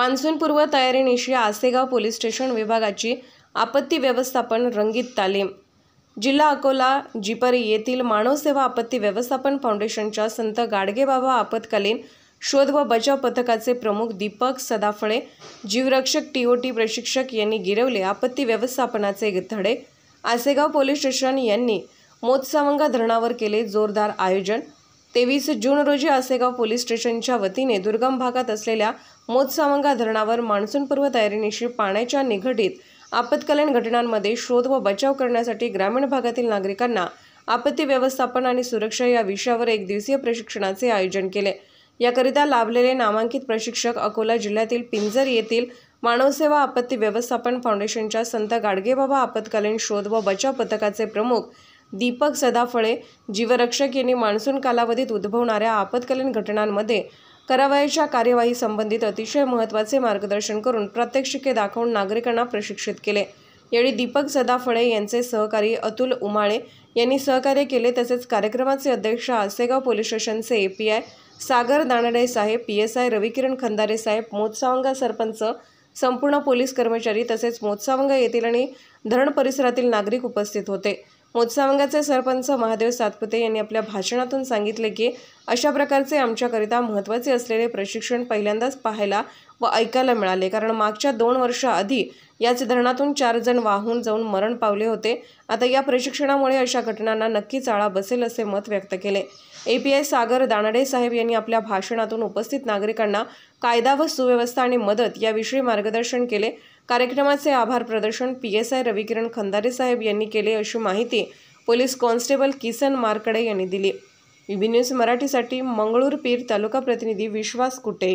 मान्सूनपूर्व तयारीनिशी आसेगाव police station विभागाची आपत्ती व्यवस्थापन रंगीत तालीम जिल्हा अकोला जिपरी येथील मानव सेवा आपत्ती व्यवस्थापन फाउंडेशनच्या संत गाडगेबाबा आपत्कालीन शोध व बचाव पथकाचे प्रमुख दीपक सदाफळे जीवरक्षक टीओटी प्रशिक्षक यांनी गिरवले आपत्ती व्यवस्थापनाचे धडे आसेगाव पोलीस स्टेशन यांनी मोत्सावंगा धरणावर केले जोरदार आयोजन तेवीस जून रोजी आसेगाव पोलीस स्टेशनच्या वतीने दुर्गम भागात असलेल्या मोतसावंगा धरणावर मान्सूनपूर्व तयारीनिशी पाण्याच्या निघडीत आपत्कालीन घटनांमध्ये शोध व बचाव करण्यासाठी ग्रामीण भागातील नागरिकांना आपत्ती व्यवस्थापन आणि सुरक्षा या विषयावर एक दिवसीय प्रशिक्षणाचे आयोजन केले याकरिता लाभलेले नामांकित प्रशिक्षक अकोला जिल्ह्यातील पिंजर येथील मानवसेवा आपत्ती व्यवस्थापन फाउंडेशनच्या संत गाडगेबाबा आपत्कालीन शोध व बचाव पथकाचे प्रमुख दीपक सदाफळे जीवरक्षक यांनी मान्सून कालावधीत उद्भवणाऱ्या आपत्कालीन घटनांमध्ये करावयाच्या कार्यवाही संबंधित अतिशय महत्त्वाचे मार्गदर्शन करून प्रात्यक्षिके दाखवून नागरिकांना प्रशिक्षित केले यावेळी दीपक सदाफळे यांचे सहकारी अतुल उमाळे यांनी सहकार्य केले तसेच कार्यक्रमाचे अध्यक्ष आसेगाव पोलीस स्टेशनचे A P I Sagar Dande साहेब P S I Ravikiran Khandare साहेब मोत्सावंगा सरपंच संपूर्ण पोलीस कर्मचारी तसेच मोत्सावंगा येथील आणि धरण परिसरातील नागरिक उपस्थित होते मोत्सावंगाचे सरपंच महादेव सातपुते यांनी आपल्या भाषणातून सांगितले की अशा प्रकारचे आमच्याकरिता महत्त्वाचे असलेले प्रशिक्षण पहिल्यांदाच पाहायला व ऐकायला मिळाले कारण मागच्या दोन वर्षाआधी याच धरणातून चार जण वाहून जाऊन मरण पावले होते आता या प्रशिक्षणामुळे अशा घटनांना नक्कीच आळा बसेल असे मत व्यक्त केले ए पी आय सागर दानडे साहेब यांनी आपल्या भाषणातून उपस्थित नागरिकांना कायदा व सुव्यवस्था आणि मदत याविषयी मार्गदर्शन केले कार्यक्रमाचे आभार प्रदर्शन P S I Ravikiran Khandare साहेब यांनी केले अशी माहिती पोलीस कॉन्स्टेबल किसन मारकडे यांनी दिली बी न्यूज मराठीसाठी मंगळूरपीर तालुका प्रतिनिधी विश्वास कुटे